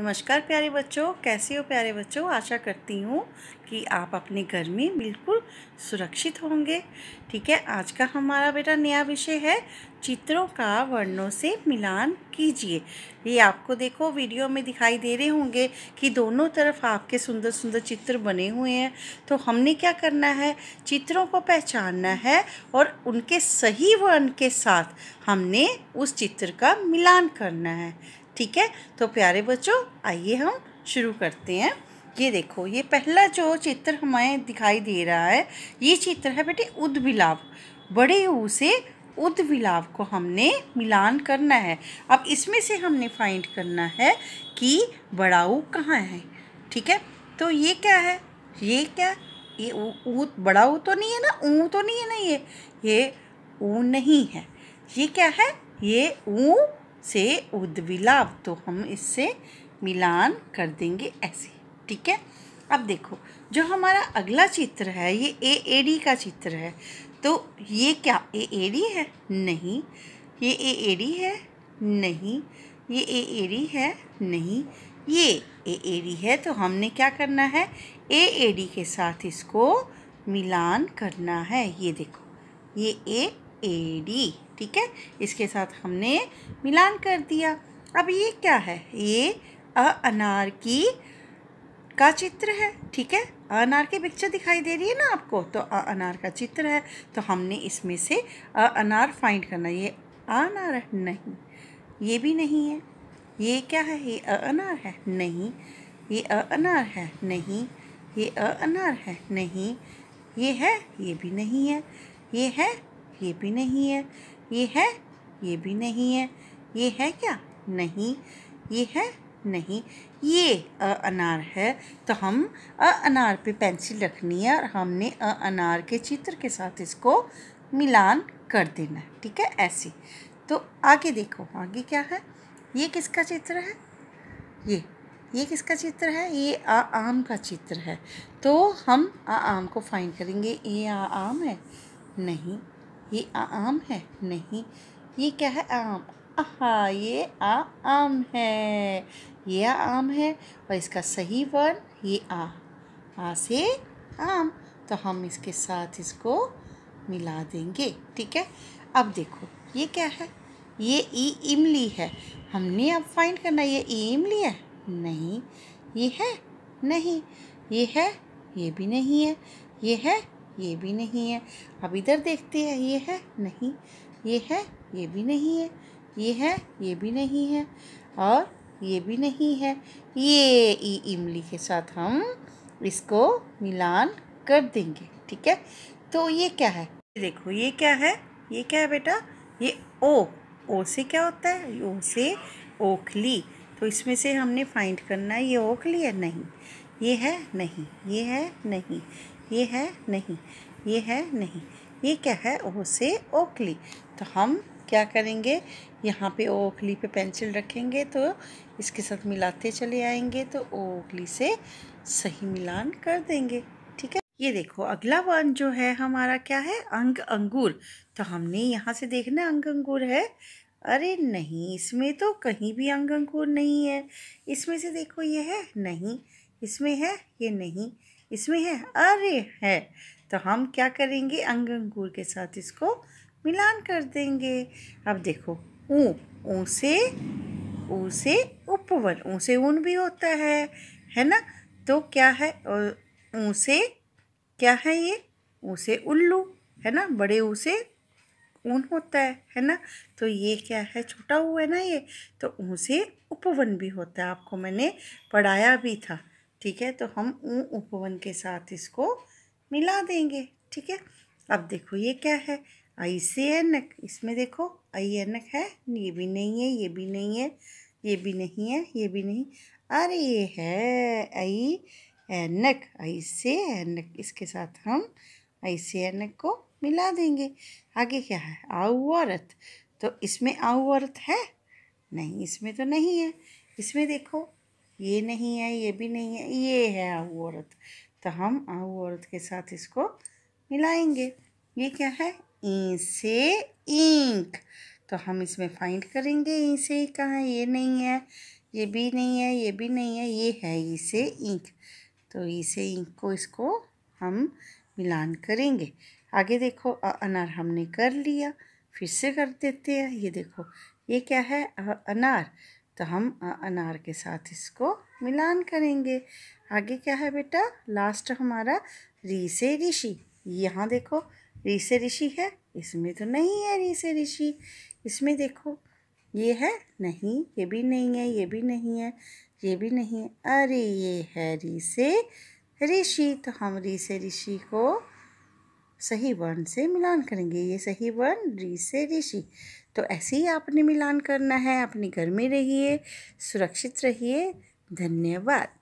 नमस्कार प्यारे बच्चों कैसे हो प्यारे बच्चों आशा करती हूँ कि आप अपने घर में बिल्कुल सुरक्षित होंगे ठीक है आज का हमारा बेटा नया विषय है चित्रों का वर्णों से मिलान कीजिए ये आपको देखो वीडियो में दिखाई दे रहे होंगे कि दोनों तरफ आपके सुंदर सुंदर चित्र बने हुए हैं तो हमने क्या करना है चित्रों को पहचानना है और उनके सही वर्ण के साथ हमने उस चित्र का मिलान करना है ठीक है तो प्यारे बच्चों आइए हम शुरू करते हैं ये देखो ये पहला जो चित्र हमें दिखाई दे रहा है ये चित्र है बेटे उद्विलाप बड़े ऊ से उद्विलाप को हमने मिलान करना है अब इसमें से हमने फाइंड करना है कि बड़ा ऊ कहाँ है ठीक है तो ये क्या है ये क्या ये ऊ बड़ा ऊ तो नहीं है ना ऊ तो नहीं है ना ये ये ऊ नहीं है ये क्या है ये ऊ से उद तो हम इससे मिलान कर देंगे ऐसे ठीक है अब देखो जो हमारा अगला चित्र है ये ए ए डी का चित्र है तो ये क्या ए ए डी है नहीं ये ए ए डी है नहीं ये ए ए डी है नहीं ये ए ए डी है तो हमने क्या करना है ए ए डी के साथ इसको मिलान करना है ये देखो ये ए ए डी ठीक है इसके साथ हमने मिलान कर दिया अब ये क्या है ये अ अनार की का चित्र है ठीक है अ अनार की पिक्चर दिखाई दे रही है ना आपको तो अ अनार का चित्र है तो हमने इसमें से अ अनार फाइंड करना ये अ अनार है नहीं ये भी नहीं है ये क्या है ये अ अनार है नहीं ये अ अनार है नहीं ये अ अनार है नहीं ये है ये भी नहीं है ये है ये भी नहीं है ये है ये भी नहीं है ये है क्या नहीं ये है नहीं ये अ अनार है तो हम अ अनार पे पेंसिल रखनी है और हमने अ अनार के चित्र के साथ इसको मिलान कर देना है ठीक है ऐसे तो आगे देखो आगे क्या है ये किसका चित्र है ये ये किसका चित्र है ये आ आम का चित्र है तो हम आ आम को फाइंड करेंगे ये आ आम है नहीं ये आम है नहीं ये क्या है आम आहा ये आ आम है ये आ आम है और इसका सही वर्ण ये आ आ से आम तो हम इसके साथ इसको मिला देंगे ठीक है अब देखो ये क्या है ये ई इमली है हमने अब फाइंड करना ये ई इमली है नहीं ये है नहीं ये है ये भी नहीं है ये है ये भी नहीं है अब इधर देखते हैं ये है नहीं ये है ये भी नहीं है ये है ये भी नहीं है और ये भी नहीं है ये ई इमली के साथ हम इसको मिलान कर देंगे ठीक है तो ये क्या है देखो ये क्या है ये क्या है बेटा ये ओ ओ से क्या होता है ओ से ओखली तो इसमें से हमने फाइंड करना है ये ओखली है नहीं ये है नहीं ये है नहीं ये है नहीं ये है नहीं ये क्या है ओ से ओखली तो हम क्या करेंगे यहाँ पे ओखली पे पेंसिल रखेंगे तो इसके साथ मिलाते चले आएंगे तो ओखली से सही मिलान कर देंगे ठीक है ये देखो अगला वन जो है हमारा क्या है अंग अंगूर तो हमने यहाँ से देखना अंग अंगूर है अरे नहीं इसमें तो कहीं भी अंग अंगूर नहीं है इसमें से देखो ये है नहीं इसमें है ये नहीं इसमें है अरे है तो हम क्या करेंगे अंग अंगूर के साथ इसको मिलान कर देंगे अब देखो ऊ ऊ से ऊ से उपवन ऊ से ऊन भी होता है है ना तो क्या है ऊ से क्या है ये ऊ से उल्लू है ना बड़े ऊ से ऊन होता है है ना तो ये क्या है छोटा ऊ है ना ये तो ऊ से उपवन भी होता है आपको मैंने पढ़ाया भी था ठीक है तो हम ऊ उपवन के साथ इसको मिला देंगे ठीक है अब देखो ये क्या है आई से एनक इसमें देखो आई एनक है ये भी नहीं है ये भी नहीं है ये भी नहीं है ये भी नहीं अरे ये है आई एनक आई से एनक इसके साथ हम आई से एनक को मिला देंगे आगे क्या है आऊ औरत तो इसमें आऊ औरत है नहीं इसमें तो नहीं है इसमें देखो ये नहीं है ये भी नहीं है ये है आहू औरत तो हम आहू औरत के साथ इसको मिलाएंगे ये क्या है ई से इंक तो हम इसमें फाइंड करेंगे ई से इंक कहाँ ये नहीं है ये भी नहीं है ये भी नहीं है ये है ई से इंक तो ई से इंक को इसको हम मिलान करेंगे आगे देखो अनार हमने कर लिया फिर से कर देते हैं ये देखो ये क्या है अनार तो हम अनार के साथ इसको मिलान करेंगे आगे क्या है बेटा लास्ट हमारा रीसे ऋषि यहाँ देखो रीसे ऋषि है इसमें तो नहीं है रीसे ऋषि इसमें देखो ये है नहीं ये भी नहीं है ये भी नहीं है ये भी नहीं है अरे ये है रीसे ऋषि तो हम रीसे ऋषि को सही वर्ण से मिलान करेंगे ये सही वर्ण री से ऋषि तो ऐसे ही आपने मिलान करना है अपने घर में रहिए सुरक्षित रहिए धन्यवाद